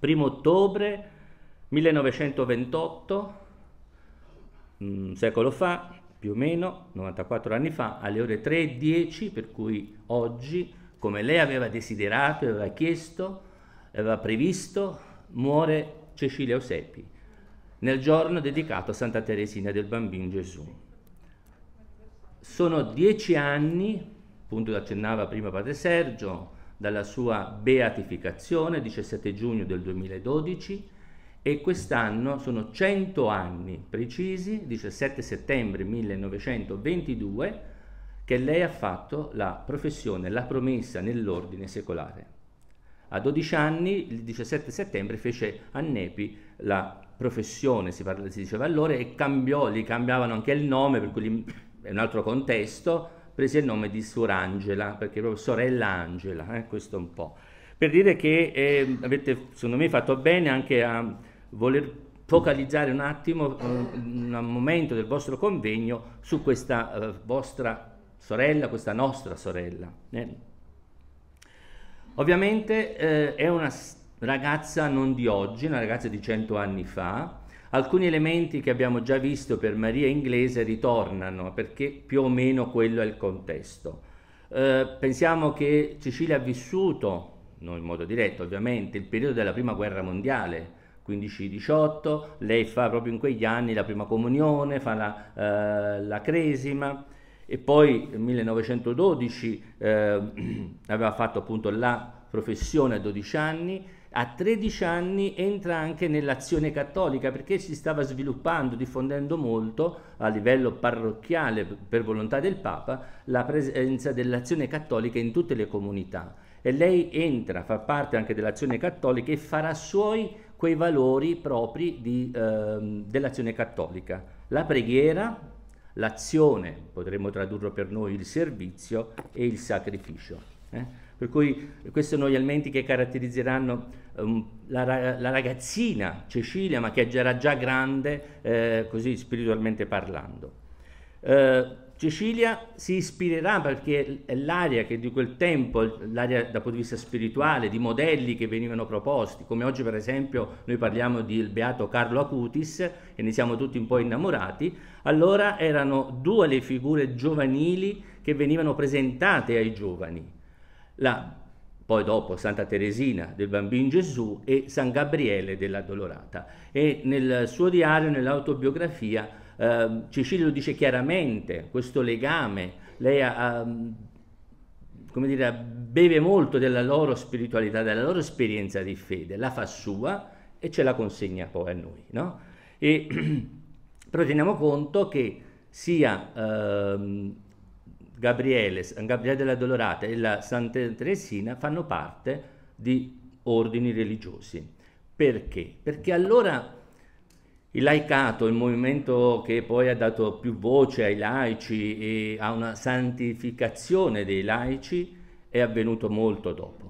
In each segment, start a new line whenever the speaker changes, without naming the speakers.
1 ottobre 1928, un mm, secolo fa, più o meno 94 anni fa, alle ore 3.10, per cui oggi, come lei aveva desiderato, aveva chiesto, aveva previsto, muore Cecilia Eusepi, nel giorno dedicato a Santa Teresina del Bambino Gesù. Sono dieci anni, appunto accennava prima Padre Sergio, dalla sua beatificazione, 17 giugno del 2012, e quest'anno sono 100 anni precisi, 17 settembre 1922, che lei ha fatto la professione, la promessa nell'ordine secolare. A 12 anni, il 17 settembre, fece a Nepi la professione, si, parla, si diceva allora, e cambiò, gli cambiavano anche il nome, per cui è un altro contesto, prese il nome di Suor Angela, perché proprio sorella Angela, eh, questo un po'. Per dire che eh, avete, secondo me, fatto bene anche a voler focalizzare un attimo, un, eh, un momento del vostro convegno su questa eh, vostra sorella, questa nostra sorella. Eh. Ovviamente eh, è una ragazza non di oggi, una ragazza di cento anni fa, Alcuni elementi che abbiamo già visto per Maria inglese ritornano perché più o meno quello è il contesto. Eh, pensiamo che Cecilia ha vissuto, non in modo diretto ovviamente, il periodo della prima guerra mondiale, 15-18, lei fa proprio in quegli anni la prima comunione, fa la, eh, la cresima e poi nel 1912 eh, aveva fatto appunto la professione a 12 anni a 13 anni entra anche nell'azione cattolica perché si stava sviluppando, diffondendo molto a livello parrocchiale per volontà del Papa la presenza dell'azione cattolica in tutte le comunità e lei entra, fa parte anche dell'azione cattolica e farà suoi quei valori propri eh, dell'azione cattolica, la preghiera, l'azione, potremmo tradurlo per noi il servizio e il sacrificio. Eh? Per cui questi sono gli elementi che caratterizzeranno um, la, la, ragazzina Cecilia, ma che era già grande, eh, così spiritualmente parlando. Eh, Cecilia si ispirerà perché è l'area che di quel tempo, l'area dal punto di vista spirituale, di modelli che venivano proposti, come oggi per esempio noi parliamo del beato Carlo Acutis e ne siamo tutti un po' innamorati, allora erano due le figure giovanili che venivano presentate ai giovani la, poi dopo Santa Teresina del Bambino Gesù e San Gabriele della Dolorata. E nel suo diario, nell'autobiografia, eh, Cecilio dice chiaramente questo legame, lei ha, ha ehm, come dire, beve molto della loro spiritualità, della loro esperienza di fede, la fa sua e ce la consegna poi a noi. No? E, però teniamo conto che sia ehm, Gabriele, San Gabriele della Dolorata e la Santa Teresina fanno parte di ordini religiosi. Perché? Perché allora il laicato, il movimento che poi ha dato più voce ai laici e a una santificazione dei laici, è avvenuto molto dopo.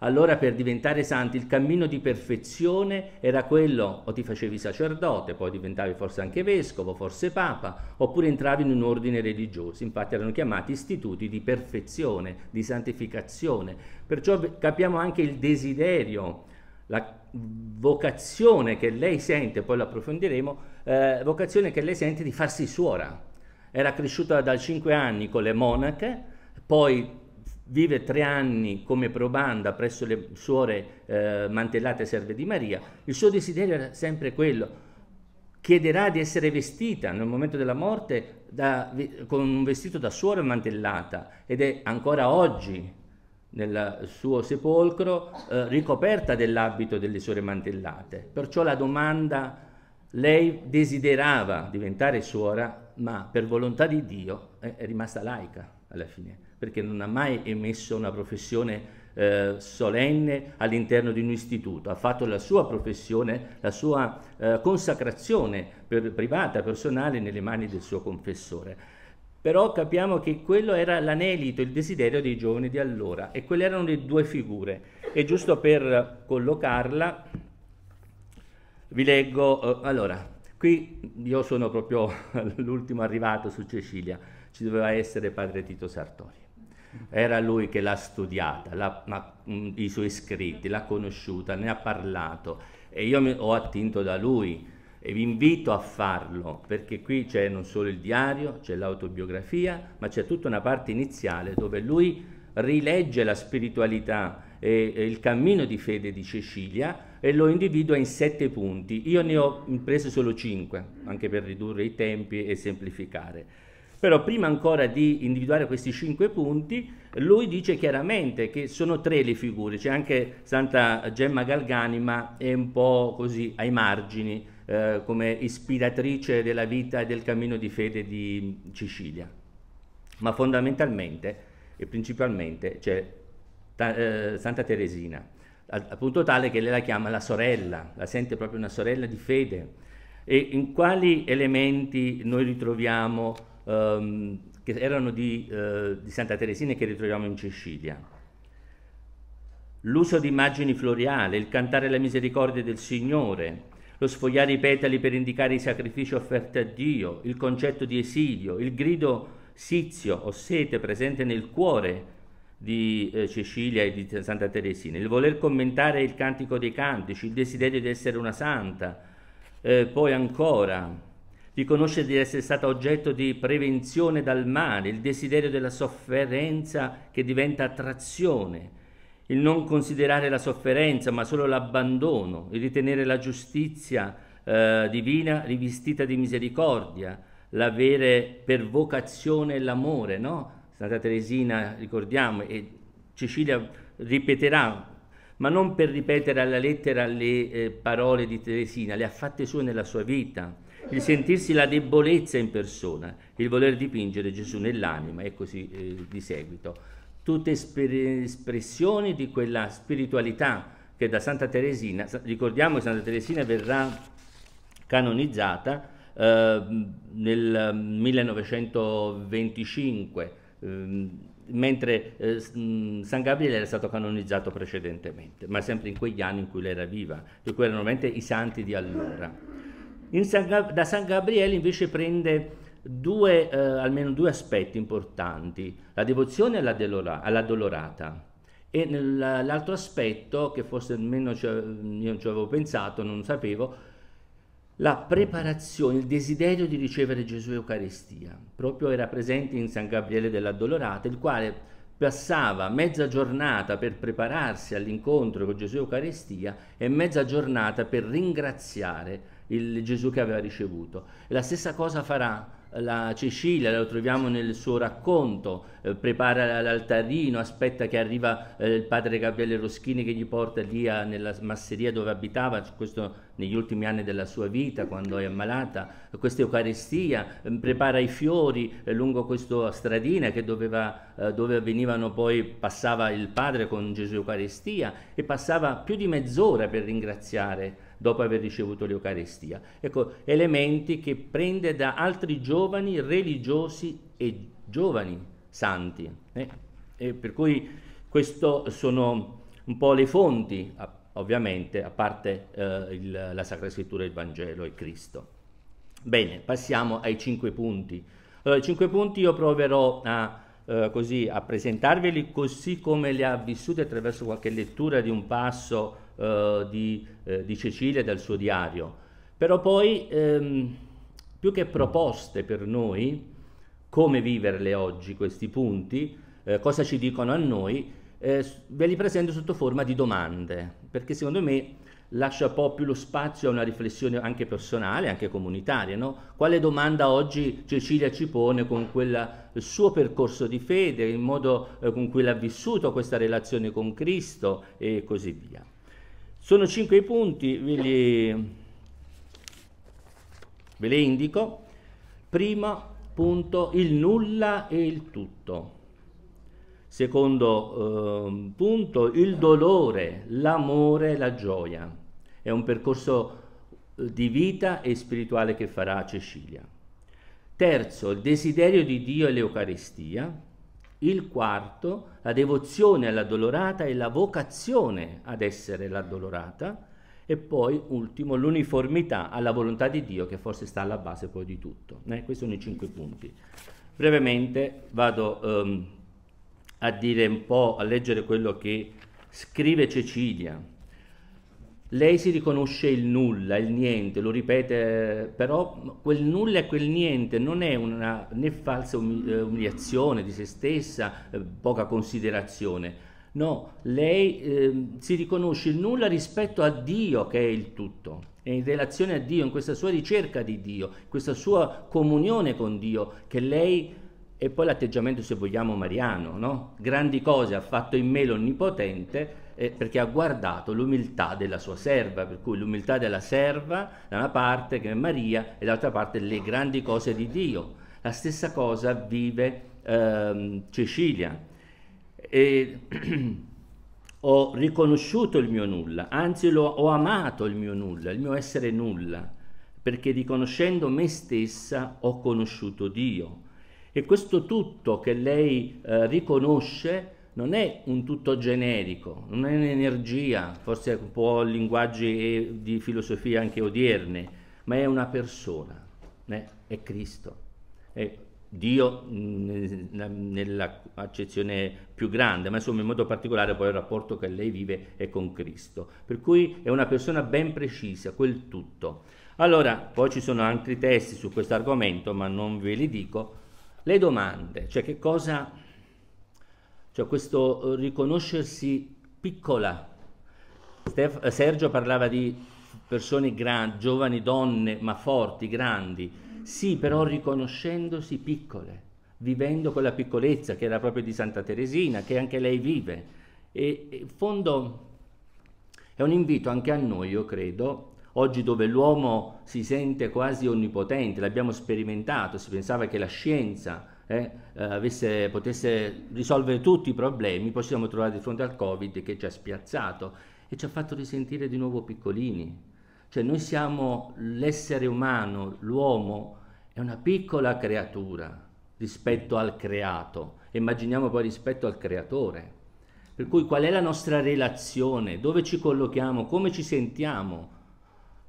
Allora per diventare santi il cammino di perfezione era quello o ti facevi sacerdote, poi diventavi forse anche vescovo, forse papa, oppure entravi in un ordine religioso. Infatti erano chiamati istituti di perfezione, di santificazione. Perciò capiamo anche il desiderio, la vocazione che lei sente, poi lo approfondiremo, eh, vocazione che lei sente di farsi suora. Era cresciuta da 5 anni con le monache, poi vive tre anni come probanda presso le suore eh, mantellate serve di Maria, il suo desiderio era sempre quello, chiederà di essere vestita nel momento della morte da, con un vestito da suora mantellata ed è ancora oggi nel suo sepolcro eh, ricoperta dell'abito delle suore mantellate. Perciò la domanda, lei desiderava diventare suora, ma per volontà di Dio è, eh, è rimasta laica alla fine perché non ha mai emesso una professione eh, solenne all'interno di un istituto, ha fatto la sua professione, la sua eh, consacrazione per, privata, personale nelle mani del suo confessore. Però capiamo che quello era l'anelito, il desiderio dei giovani di allora e quelle erano le due figure. E giusto per collocarla, vi leggo, eh, allora, qui io sono proprio l'ultimo arrivato su Cecilia, ci doveva essere padre Tito Sartori era lui che l'ha studiata, l'ha, ma, mh, i suoi scritti, l'ha conosciuta, ne ha parlato e io mi, ho attinto da lui e vi invito a farlo perché qui c'è non solo il diario, c'è l'autobiografia, ma c'è tutta una parte iniziale dove lui rilegge la spiritualità e, e il cammino di fede di Cecilia e lo individua in sette punti. Io ne ho preso solo cinque, anche per ridurre i tempi e semplificare. Però prima ancora di individuare questi cinque punti, lui dice chiaramente che sono tre le figure, c'è anche Santa Gemma Galgani, ma è un po' così ai margini eh, come ispiratrice della vita e del cammino di fede di Sicilia. Ma fondamentalmente e principalmente c'è ta- eh, Santa Teresina, appunto tale che lei la chiama la sorella, la sente proprio una sorella di fede. E in quali elementi noi ritroviamo ehm, che erano di, eh, di Santa Teresina e che ritroviamo in Cecilia. L'uso di immagini floriali, il cantare la misericordia del Signore, lo sfogliare i petali per indicare i sacrifici offerti a Dio, il concetto di esilio, il grido sizio o sete presente nel cuore di eh, Cecilia e di Santa Teresina, il voler commentare il cantico dei cantici, il desiderio di essere una santa, eh, poi ancora riconosce di essere stata oggetto di prevenzione dal male, il desiderio della sofferenza che diventa attrazione, il non considerare la sofferenza ma solo l'abbandono, il ritenere la giustizia eh, divina rivestita di misericordia, l'avere per vocazione l'amore, no? Santa Teresina, ricordiamo, e Cecilia ripeterà, ma non per ripetere alla lettera le eh, parole di Teresina, le ha fatte sue nella sua vita il sentirsi la debolezza in persona, il voler dipingere Gesù nell'anima e così eh, di seguito. Tutte esper- espressioni di quella spiritualità che da Santa Teresina, ricordiamo che Santa Teresina verrà canonizzata eh, nel 1925, mm, eh, mentre eh, mm, San Gabriele era stato canonizzato precedentemente, ma sempre in quegli anni in cui lei era viva, di cui erano veramente i santi di allora. San da San Gabriele invece prende due, eh, almeno due aspetti importanti, la devozione alla, delora- alla dolorata e l'altro aspetto che forse almeno io non ci avevo pensato, non sapevo, la preparazione, il desiderio di ricevere Gesù Eucaristia. Proprio era presente in San Gabriele della Dolorata, il quale passava mezza giornata per prepararsi all'incontro con Gesù Eucaristia e mezza giornata per ringraziare il Gesù che aveva ricevuto. E la stessa cosa farà la Cecilia, lo troviamo nel suo racconto, eh, prepara l'altarino, aspetta che arriva eh, il padre Gabriele Roschini che gli porta lì a, nella masseria dove abitava, questo negli ultimi anni della sua vita, quando è ammalata, questa Eucaristia, eh, prepara i fiori eh, lungo questa stradina che doveva, eh, dove venivano poi, passava il padre con Gesù Eucaristia e passava più di mezz'ora per ringraziare dopo aver ricevuto l'Eucarestia. Ecco, elementi che prende da altri giovani religiosi e giovani santi. Eh? E per cui queste sono un po' le fonti, ovviamente, a parte eh, il, la Sacra Scrittura, il Vangelo e Cristo. Bene, passiamo ai cinque punti. Allora, i cinque punti io proverò a... Uh, così a presentarveli così come li ha vissuti attraverso qualche lettura di un passo eh, di, eh, di, Cecilia e dal suo diario, però poi ehm, più che proposte per noi, come viverle oggi questi punti, eh, cosa ci dicono a noi, eh, ve li presento sotto forma di domande, perché secondo me lascia un po' più lo spazio a una riflessione anche personale, anche comunitaria. No? Quale domanda oggi Cecilia ci pone con quella, il suo percorso di fede, il modo eh, con cui l'ha vissuto questa relazione con Cristo e così via. Sono cinque i punti, ve li, ve li indico. Primo punto, il nulla e il tutto. Secondo eh, punto, il dolore, l'amore, la gioia. È un percorso eh, di vita e spirituale che farà Cecilia. Terzo, il desiderio di Dio e l'Eucaristia. Il quarto, la devozione all'addolorata e la vocazione ad essere l'addolorata. E poi, ultimo, l'uniformità alla volontà di Dio che forse sta alla base poi di tutto. Eh, questi sono i cinque punti. Brevemente vado um, a dire un po', a leggere quello che scrive Cecilia lei si riconosce il nulla, il niente, lo ripete, però quel nulla e quel niente non è una né falsa eh, umiliazione di se stessa, eh, poca considerazione. No, lei eh, si riconosce il nulla rispetto a Dio che è il tutto è in relazione a Dio, in questa sua ricerca di Dio, in questa sua comunione con Dio, che lei e poi l'atteggiamento, se vogliamo, mariano, no? Grandi cose ha fatto in me l'Onnipotente eh, perché ha guardato l'umiltà della sua serva, per cui l'umiltà della serva da una parte che è Maria e dall'altra parte le grandi cose di Dio. La stessa cosa vive ehm, Cecilia. E, ho riconosciuto il mio nulla, anzi lo, ho amato il mio nulla, il mio essere nulla, perché riconoscendo me stessa ho conosciuto Dio. E questo tutto che lei eh, riconosce non è un tutto generico, non è un'energia, forse un po' linguaggi eh, di filosofia anche odierne, ma è una persona, né? è Cristo. È Dio mm, nell'accezione più grande, ma insomma in modo particolare poi il rapporto che lei vive è con Cristo. Per cui è una persona ben precisa, quel tutto. Allora, poi ci sono altri testi su questo argomento, ma non ve li dico le domande, cioè che cosa, cioè questo eh, riconoscersi piccola. Stef, eh, Sergio parlava di persone grandi, giovani donne, ma forti, grandi. Sì, però riconoscendosi piccole, vivendo quella piccolezza che era proprio di Santa Teresina, che anche lei vive. E in fondo è un invito anche a noi, io credo, oggi dove l'uomo si sente quasi onnipotente, l'abbiamo sperimentato, si pensava che la scienza eh, eh, avesse, potesse risolvere tutti i problemi, poi ci siamo trovati di fronte al Covid che ci ha spiazzato e ci ha fatto risentire di nuovo piccolini. Cioè noi siamo l'essere umano, l'uomo è una piccola creatura rispetto al creato, immaginiamo poi rispetto al creatore. Per cui qual è la nostra relazione, dove ci collochiamo, come ci sentiamo,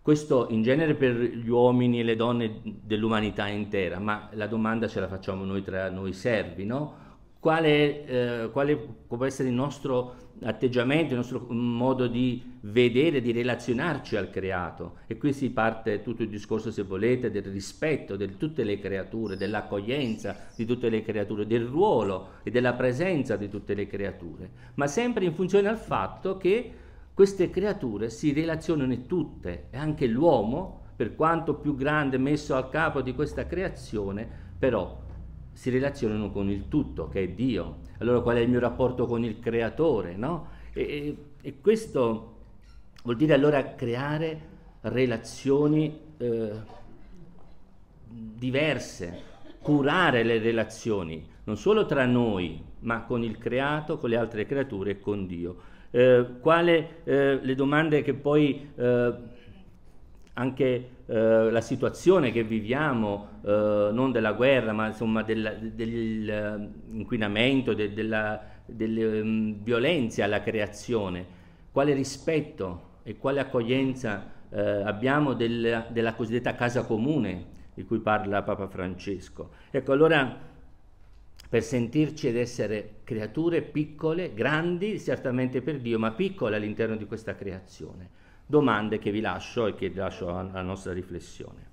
questo in genere per gli uomini e le donne dell'umanità intera, ma la domanda ce la facciamo noi tra noi servi, no? Quale, eh, quale, può essere il nostro atteggiamento, il nostro mm, modo di vedere, di relazionarci al creato. E qui si parte tutto il discorso, se volete, del rispetto di tutte le creature, dell'accoglienza di tutte le creature, del ruolo e della presenza di tutte le creature, ma sempre in funzione al fatto che queste creature si relazionano tutte e anche l'uomo, per quanto più grande messo al capo di questa creazione, però si relazionano con il tutto, che è Dio. Allora qual è il mio rapporto con il creatore? No? E, e, questo vuol dire allora creare relazioni eh, diverse, curare le relazioni, non solo tra noi, ma con il creato, con le altre creature e con Dio eh, quale eh, le domande che poi eh, anche eh, la situazione che viviamo, eh, non della guerra, ma insomma della, dell'inquinamento, eh, de, delle um, violenze alla creazione, quale rispetto e quale accoglienza abbiamo del, della cosiddetta casa comune di cui parla Papa Francesco. Ecco, allora per sentirci ed essere creature piccole, grandi certamente per Dio, ma piccole all'interno di questa creazione. Domande che vi lascio e che lascio alla nostra riflessione.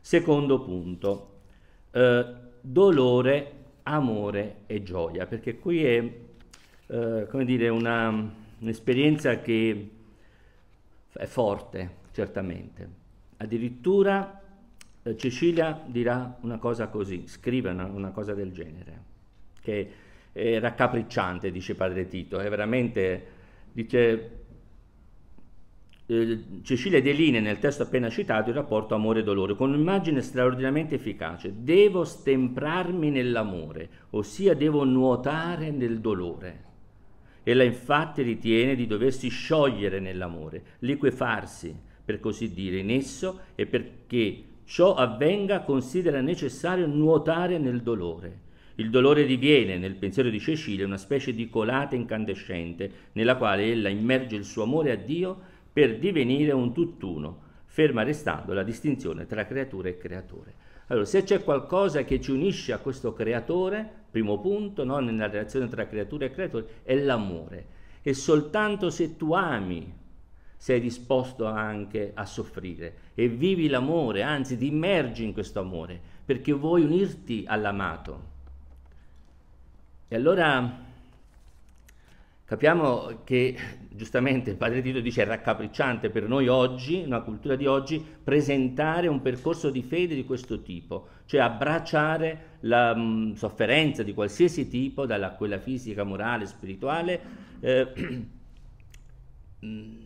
Secondo punto, eh, dolore, amore e gioia, perché qui è eh, come dire, una, un'esperienza che è forte, certamente. Addirittura eh, Cecilia dirà una cosa così, scrive una, una cosa del genere che è raccapricciante, dice padre Tito, è veramente, dice, eh, Cecilia delinea nel testo appena citato il rapporto amore dolore con un'immagine straordinariamente efficace. Devo stemprarmi nell'amore, ossia devo nuotare nel dolore. Ella infatti ritiene di doversi sciogliere nell'amore, liquefarsi, per così dire, in esso e perché ciò avvenga considera necessario nuotare nel dolore il dolore diviene, nel pensiero di Cecilia, una specie di colata incandescente nella quale ella immerge il suo amore a Dio per divenire un tutt'uno, ferma restando la distinzione tra creatura e creatore. Allora, se c'è qualcosa che ci unisce a questo creatore, primo punto, no, nella relazione tra creatura e creatore, è l'amore. E soltanto se tu ami sei disposto anche a soffrire e vivi l'amore, anzi ti immergi in questo amore, perché vuoi unirti all'amato. E allora capiamo che giustamente il padre Tito dice è raccapricciante per noi oggi, una cultura di oggi, presentare un percorso di fede di questo tipo, cioè abbracciare la mh, mm, sofferenza di qualsiasi tipo, dalla quella fisica, morale, spirituale, eh, mm,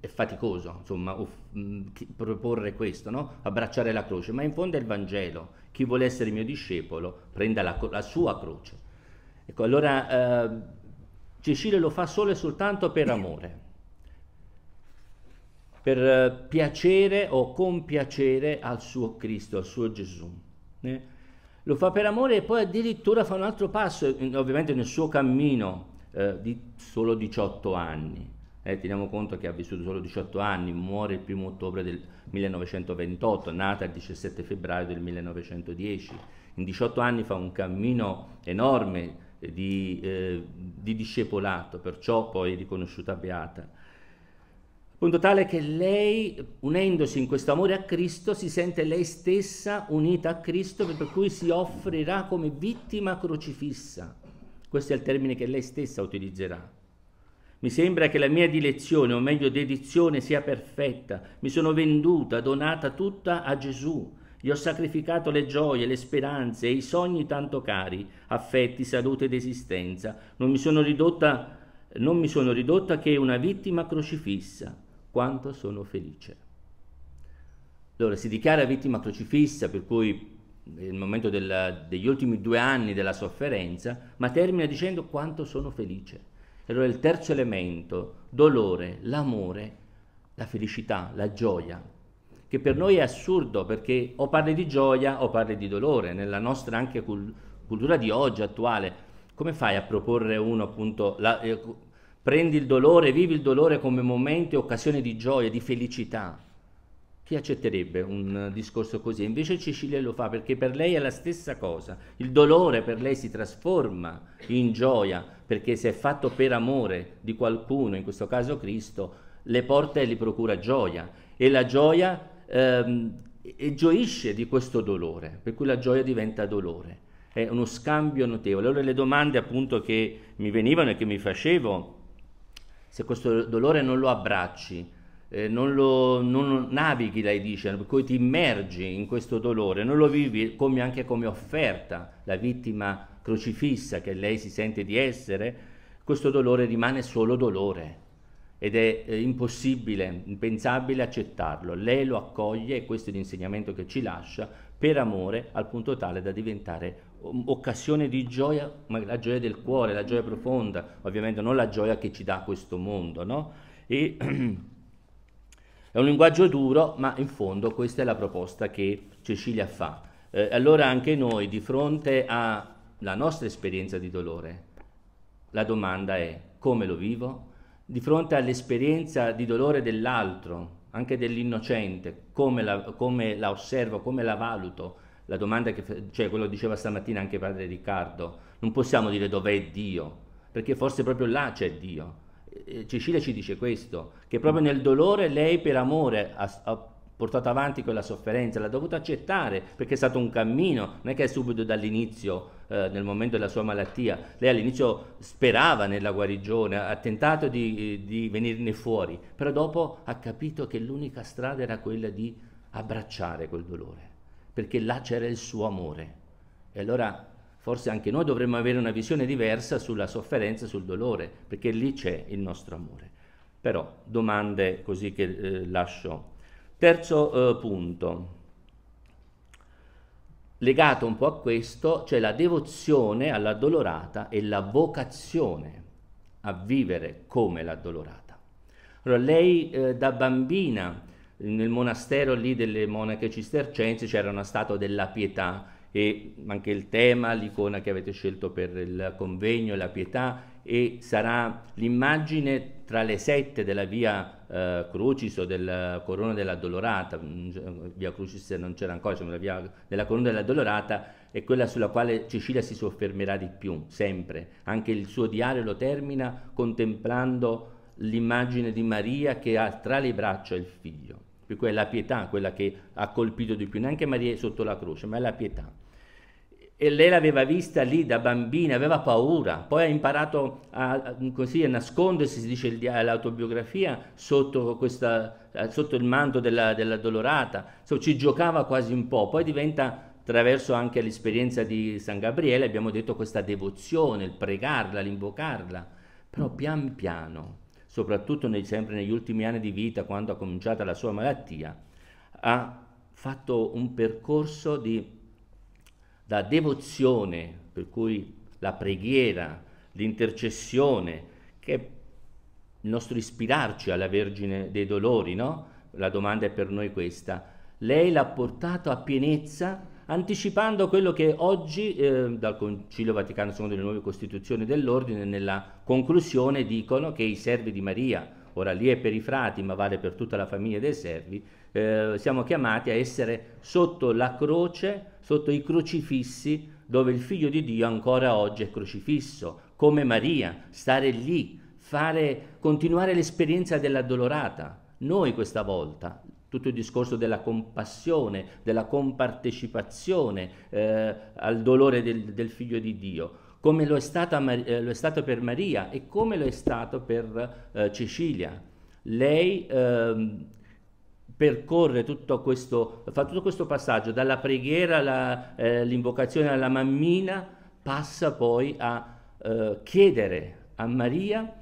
è faticoso, insomma, uff, mh, mm, proporre questo, no? abbracciare la croce, ma in fondo è il Vangelo, chi vuole essere mio discepolo prenda la, la sua croce Ecco, allora eh, Cecile lo fa solo e soltanto per amore, per eh, piacere o compiacere al suo Cristo, al suo Gesù. Eh? Lo fa per amore e poi addirittura fa un altro passo, ovviamente nel suo cammino eh, di solo 18 anni. Eh, teniamo conto che ha vissuto solo 18 anni, muore il primo ottobre del 1928, nata il 17 febbraio del 1910. In 18 anni fa un cammino enorme eh, di, eh, di discepolato, perciò poi riconosciuta beata. Punto tale che lei, unendosi in questo amore a Cristo, si sente lei stessa unita a Cristo, per cui si offrirà come vittima crocifissa. Questo è il termine che lei stessa utilizzerà. Mi sembra che la mia dilezione, o meglio dedizione, sia perfetta. Mi sono venduta, donata tutta a Gesù gli ho sacrificato le gioie, le speranze e i sogni tanto cari, affetti, salute ed esistenza. Non mi sono ridotta, non mi sono ridotta che una vittima crocifissa. Quanto sono felice. Allora, si dichiara vittima crocifissa, per cui nel momento della, degli ultimi due anni della sofferenza, ma termina dicendo quanto sono felice. Allora il terzo elemento, dolore, l'amore, la felicità, la gioia, che per noi è assurdo perché o parli di gioia o parli di dolore, nella nostra anche cul- cultura di oggi attuale. Come fai a proporre uno appunto, la, eh, prendi il dolore, vivi il dolore come momento e occasione di gioia, di felicità? Chi accetterebbe un eh, discorso così? Invece Cecilia lo fa perché per lei è la stessa cosa. Il dolore per lei si trasforma in gioia perché se è fatto per amore di qualcuno, in questo caso Cristo, le porta e gli procura gioia. E la gioia ehm, e gioisce di questo dolore, per cui la gioia diventa dolore, è uno scambio notevole. Allora le domande appunto che mi venivano e che mi facevo, se questo dolore non lo abbracci, eh, non lo non navighi, lei dice, per cui ti immergi in questo dolore, non lo vivi come, anche come offerta, la vittima crocifissa che lei si sente di essere, questo dolore rimane solo dolore ed è eh, impossibile, impensabile accettarlo. Lei lo accoglie, e questo è l'insegnamento che ci lascia, per amore al punto tale da diventare um, occasione di gioia, ma la gioia del cuore, la gioia profonda, ovviamente non la gioia che ci dà questo mondo, no? E, è un linguaggio duro, ma in fondo questa è la proposta che Cecilia fa. Eh, allora anche noi, di fronte alla nostra esperienza di dolore, la domanda è come lo vivo? di fronte all'esperienza di dolore dell'altro, anche dell'innocente, come la, come la, osservo, come la valuto, la domanda che, cioè quello diceva stamattina anche padre Riccardo, non possiamo dire dov'è Dio, perché forse proprio là c'è Dio. Cecilia ci dice questo, che proprio nel dolore lei per amore ha, ha portato avanti quella sofferenza, l'ha dovuto accettare perché è stato un cammino, non è che è subito dall'inizio, eh, nel momento della sua malattia, lei all'inizio sperava nella guarigione, ha tentato di, di venirne fuori, però dopo ha capito che l'unica strada era quella di abbracciare quel dolore, perché là c'era il suo amore. E allora forse anche noi dovremmo avere una visione diversa sulla sofferenza, sul dolore, perché lì c'è il nostro amore. Però domande così che eh, lascio Terzo eh, punto, legato un po' a questo, c'è cioè la devozione all'addolorata e la vocazione a vivere come l'addolorata. Allora, lei eh, da bambina nel monastero lì delle monache cistercensi c'era una statua della pietà e anche il tema, l'icona che avete scelto per il convegno, la pietà e sarà l'immagine tra le sette della via eh, Crucis o della Corona della Dolorata, mm, cioè, via Crucis non c'era ancora, c'era la via della Corona della Dolorata, è quella sulla quale Cecilia si soffermerà di più, sempre. Anche il suo diario lo termina contemplando l'immagine di Maria che ha tra le braccia il figlio. Per cui è la pietà quella che ha colpito di più, neanche Maria sotto la croce, ma è la pietà e lei l'aveva vista lì da bambina, aveva paura, poi ha imparato a, così, a nascondersi, si dice l'autobiografia, sotto, questa, sotto il manto della, della Dolorata, so, ci giocava quasi un po', poi diventa attraverso anche l'esperienza di San Gabriele, abbiamo detto questa devozione, il pregarla, l'invocarla, però pian piano, soprattutto nei, sempre negli ultimi anni di vita, quando ha cominciato la sua malattia, ha fatto un percorso di da devozione, per cui la preghiera, l'intercessione, che è il nostro ispirarci alla Vergine dei Dolori, no? La domanda è per noi questa. Lei l'ha portato a pienezza anticipando quello che oggi eh, dal Concilio Vaticano II delle nuove Costituzioni dell'Ordine nella conclusione dicono che i servi di Maria, ora lì è per i frati ma vale per tutta la famiglia dei servi, eh, siamo chiamati a essere sotto la croce, sotto i crocifissi, dove il figlio di Dio ancora oggi è crocifisso, come Maria, stare lì, fare, continuare l'esperienza dell'addolorata. Noi questa volta, tutto il discorso della compassione, della compartecipazione eh, al dolore del, del, figlio di Dio, come lo è, stata, eh, lo è, stato per Maria e come lo è stato per eh, Cecilia. Lei ehm, percorre tutto questo, fa tutto questo passaggio dalla preghiera, all'invocazione eh, alla mammina, passa poi a eh, chiedere a Maria,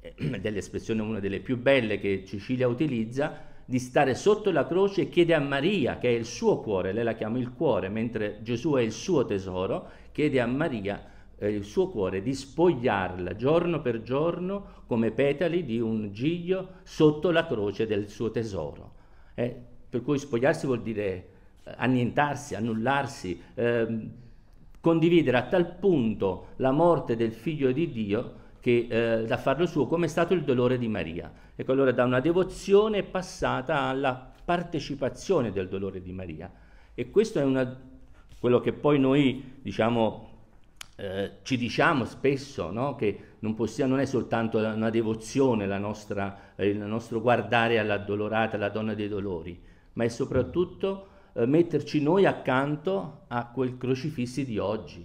eh, dell'espressione una delle più belle che Cecilia utilizza, di stare sotto la croce e chiede a Maria, che è il suo cuore, lei la chiama il cuore, mentre Gesù è il suo tesoro, chiede a Maria eh, il suo cuore di spogliarla giorno per giorno come petali di un giglio sotto la croce del suo tesoro. Eh? Per cui spogliarsi vuol dire eh, annientarsi, annullarsi, ehm, condividere a tal punto la morte del figlio di Dio che, eh, da farlo suo, come è stato il dolore di Maria. Ecco, allora da una devozione è passata alla partecipazione del dolore di Maria. E questo è una, quello che poi noi diciamo, eh, ci diciamo spesso, no? che non, possiamo, non è soltanto una devozione la nostra, eh, il nostro guardare all'addolorata, alla donna dei dolori, ma è soprattutto eh, metterci noi accanto a quel crocifissi di oggi.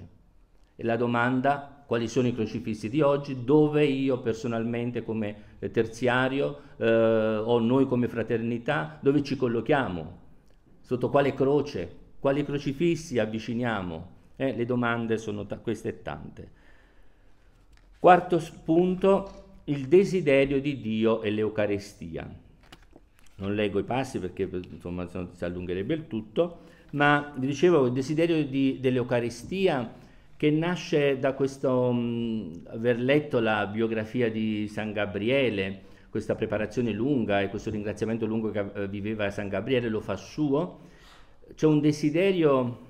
E la domanda, quali sono i crocifissi di oggi, dove io personalmente come eh, terziario eh, o noi come fraternità, dove ci collochiamo, sotto quale croce, quali crocifissi avviciniamo. Eh, le domande sono t- queste tante. Quarto punto, il desiderio di Dio e l'Eucarestia. Non leggo i passi perché insomma, si allungherebbe il tutto, ma vi dicevo il desiderio di, dell'Eucarestia che nasce da questo mh, mm, aver letto la biografia di San Gabriele, questa preparazione lunga e questo ringraziamento lungo che eh, viveva San Gabriele lo fa suo, c'è un desiderio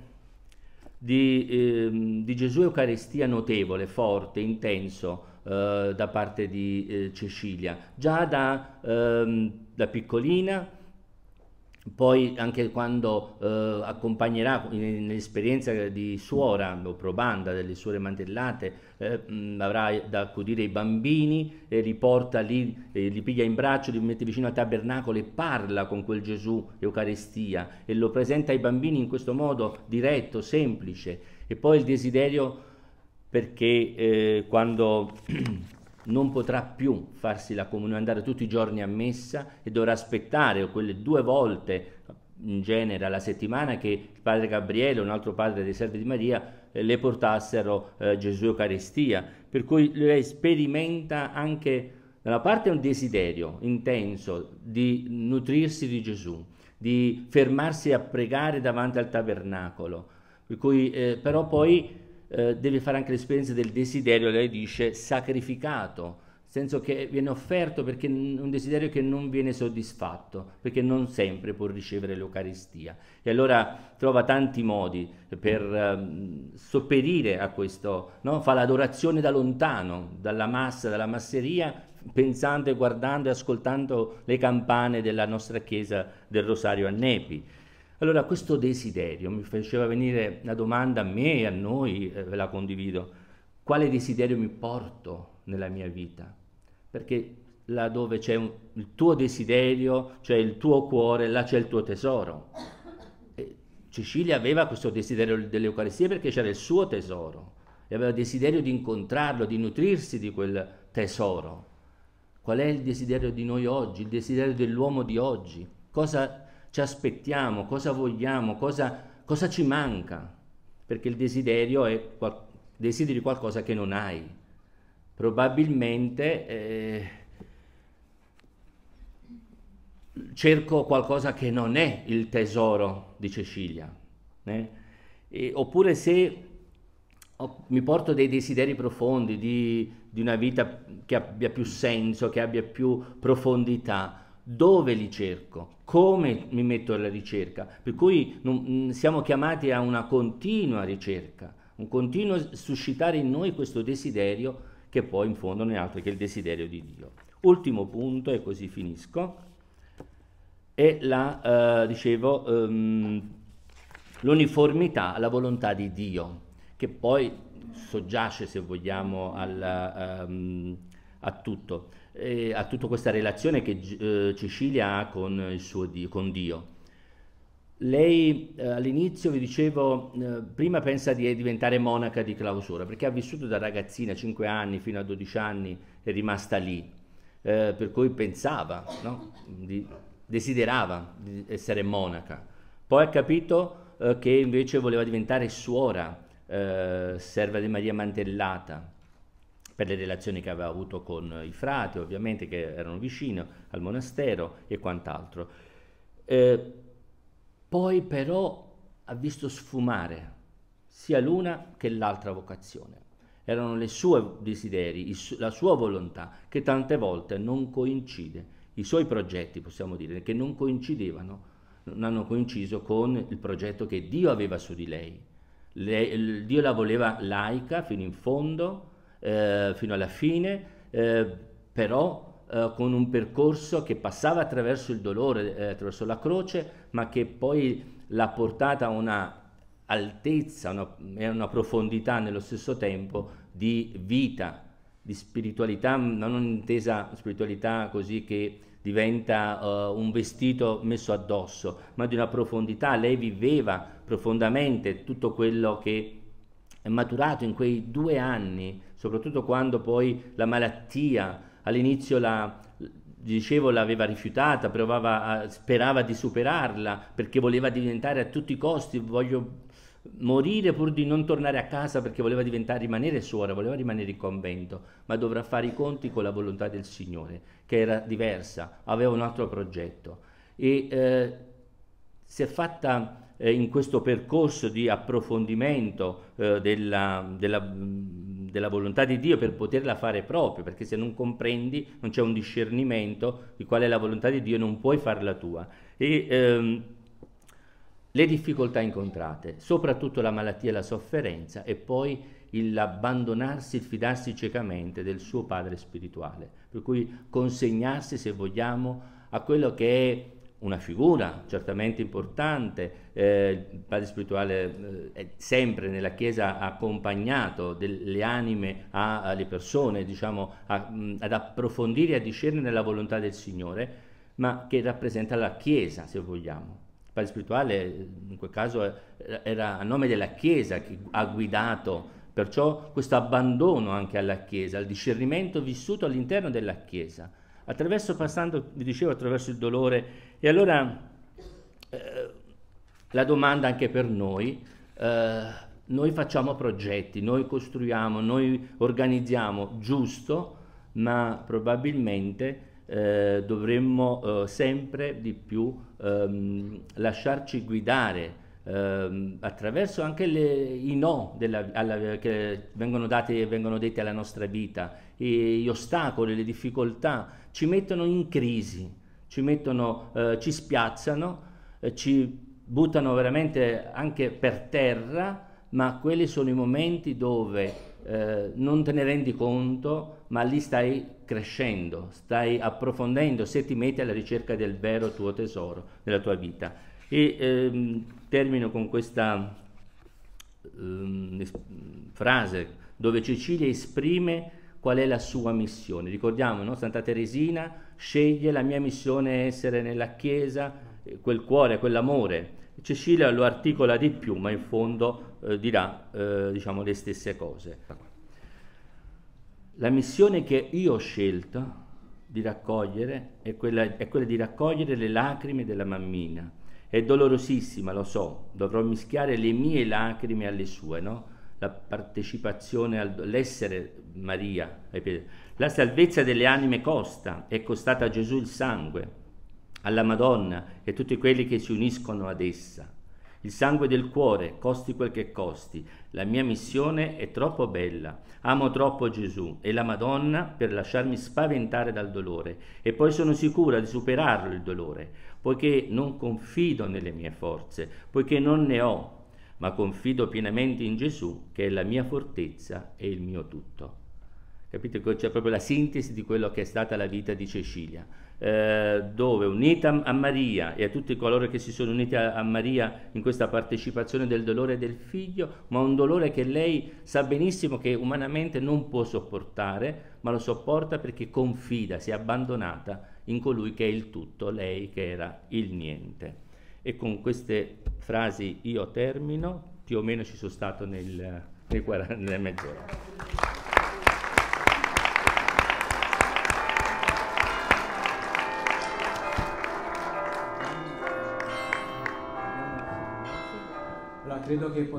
di, ehm, di Gesù Eucaristia notevole, forte, intenso eh, da parte di eh, Cecilia, già da, ehm, da piccolina poi anche quando eh, accompagnerà nell'esperienza di suora o probanda delle suore mantellate eh, avrà da accudire i bambini e li porta lì eh, li piglia in braccio li mette vicino al tabernacolo e parla con quel Gesù Eucaristia e lo presenta ai bambini in questo modo diretto semplice e poi il desiderio perché eh, quando non potrà più farsi la comunione, andare tutti i giorni a messa e dovrà aspettare quelle due volte in genere alla settimana che il padre Gabriele, un altro padre dei servi di Maria, eh, le portassero eh, Gesù Eucaristia. Per cui lei sperimenta anche da una parte un desiderio intenso di nutrirsi di Gesù, di fermarsi a pregare davanti al tabernacolo, per cui, eh, però poi eh, deve fare anche l'esperienza del desiderio, lei dice, sacrificato, nel senso che viene offerto perché un desiderio che non viene soddisfatto, perché non sempre può ricevere l'Eucaristia. E allora trova tanti modi per eh, sopperire a questo, no? fa l'adorazione da lontano, dalla massa, dalla masseria, pensando e guardando e ascoltando le campane della nostra chiesa del Rosario a Nepi allora questo desiderio mi faceva venire la domanda a me e a noi, eh, ve la condivido, quale desiderio mi porto nella mia vita? Perché laddove c'è un, il tuo desiderio, cioè il tuo cuore, là c'è il tuo tesoro. E Cecilia aveva questo desiderio dell'Eucaristia perché c'era il suo tesoro e aveva desiderio di incontrarlo, di nutrirsi di quel tesoro. Qual è il desiderio di noi oggi, il desiderio dell'uomo di oggi? Cosa ci aspettiamo, cosa vogliamo, cosa, cosa ci manca, perché il desiderio è qual- desideri qualcosa che non hai. Probabilmente eh, cerco qualcosa che non è il tesoro di Cecilia, eh? e, oppure se ho, mi porto dei desideri profondi di, di una vita che abbia più senso, che abbia più profondità, dove li cerco? come mi metto alla ricerca, per cui non, mm, siamo chiamati a una continua ricerca, un continuo suscitare in noi questo desiderio che poi in fondo non è altro che il desiderio di Dio. Ultimo punto, e così finisco, è la, eh, dicevo, ehm, l'uniformità alla volontà di Dio, che poi soggiace, se vogliamo, alla, ehm, a tutto eh, a tutta questa relazione che eh, Cecilia ha con, Dio, con Dio. Lei eh, all'inizio, vi dicevo, eh, prima pensa di diventare monaca di clausura, perché ha vissuto da ragazzina, 5 anni fino a 12 anni, è rimasta lì, eh, per cui pensava, no? di, desiderava di essere monaca. Poi ha capito eh, che invece voleva diventare suora, serva di Maria Mantellata, per le relazioni che aveva avuto con i frati, ovviamente che erano vicini al monastero e quant'altro. Eh, poi però ha visto sfumare sia l'una che l'altra vocazione. Erano i suoi desideri, la sua volontà, che tante volte non coincide, i suoi progetti, possiamo dire, che non coincidevano non hanno coinciso con il progetto che Dio aveva su di lei. Le, Dio la voleva laica fino in fondo, eh, fino alla fine, eh, però eh, con un percorso che passava attraverso il dolore, eh, attraverso la croce, ma che poi l'ha portata a una altezza una, e una profondità nello stesso tempo di vita, di spiritualità, non intesa spiritualità così che diventa uh, un vestito messo addosso, ma di una profondità. Lei viveva profondamente tutto quello che è maturato in quei due anni, soprattutto quando poi la malattia all'inizio la, dicevo l'aveva rifiutata, provava sperava di superarla perché voleva diventare a tutti i costi, voglio morire pur di non tornare a casa perché voleva diventare, rimanere suora, voleva rimanere in convento, ma dovrà fare i conti con la volontà del Signore, che era diversa, aveva un altro progetto. E eh, si è fatta eh, in questo percorso di approfondimento eh, della, della, della, volontà di Dio per poterla fare proprio, perché se non comprendi, non c'è un discernimento di qual è la volontà di Dio, non puoi farla tua. E, ehm, le difficoltà incontrate, soprattutto la malattia e la sofferenza, e poi l'abbandonarsi, il fidarsi ciecamente del suo padre spirituale, per cui consegnarsi, se vogliamo, a quello che è una figura certamente importante, eh, il padre spirituale eh, sempre nella Chiesa ha accompagnato delle anime alle persone, diciamo, a, mh, ad approfondire e a discernere la volontà del Signore, ma che rappresenta la Chiesa, se vogliamo. Il padre spirituale in quel caso era a nome della Chiesa che ha guidato, perciò questo abbandono anche alla Chiesa, al discernimento vissuto all'interno della Chiesa, attraverso, passando, vi dicevo, attraverso il dolore e allora eh, la domanda anche per noi, eh, noi facciamo progetti, noi costruiamo, noi organizziamo, giusto, ma probabilmente eh, dovremmo eh, sempre di più ehm, lasciarci guidare ehm, attraverso anche le, i no della, alla, che vengono, dati, vengono detti alla nostra vita, gli ostacoli, le difficoltà, ci mettono in crisi ci mettono, eh, ci spiazzano, eh, ci buttano veramente anche per terra, ma quelli sono i momenti dove eh, non te ne rendi conto, ma lì stai crescendo, stai approfondendo se ti metti alla ricerca del vero tuo tesoro della tua vita. E ehm, termino con questa ehm, frase dove Cecilia esprime qual è la sua missione. Ricordiamo, no? Santa Teresina sceglie la mia missione essere nella Chiesa, eh, quel cuore, quell'amore. Cecilia lo articola di più, ma in fondo eh, dirà eh, diciamo, le stesse cose. La missione che io ho scelto di raccogliere è quella, è quella di raccogliere le lacrime della mammina. È dolorosissima, lo so, dovrò mischiare le mie lacrime alle sue, no? la partecipazione, all'essere Maria, la salvezza delle anime costa, è costata a Gesù il sangue, alla Madonna e a tutti quelli che si uniscono ad essa. Il sangue del cuore, costi quel che costi. La mia missione è troppo bella. Amo troppo Gesù e la Madonna per lasciarmi spaventare dal dolore e poi sono sicura di superarlo il dolore, poiché non confido nelle mie forze, poiché non ne ho, ma confido pienamente in Gesù che è la mia fortezza e il mio tutto capite? C'è proprio la sintesi di quello che è stata la vita di Cecilia, eh, dove unita a Maria e a tutti coloro che si sono uniti a, a, Maria in questa partecipazione del dolore del figlio, ma un dolore che lei sa benissimo che umanamente non può sopportare, ma lo sopporta perché confida, si è abbandonata in colui che è il tutto, lei che era il niente. E con queste frasi io termino, più o meno ci sono stato nel, nel, nel mezz'ora. Creo que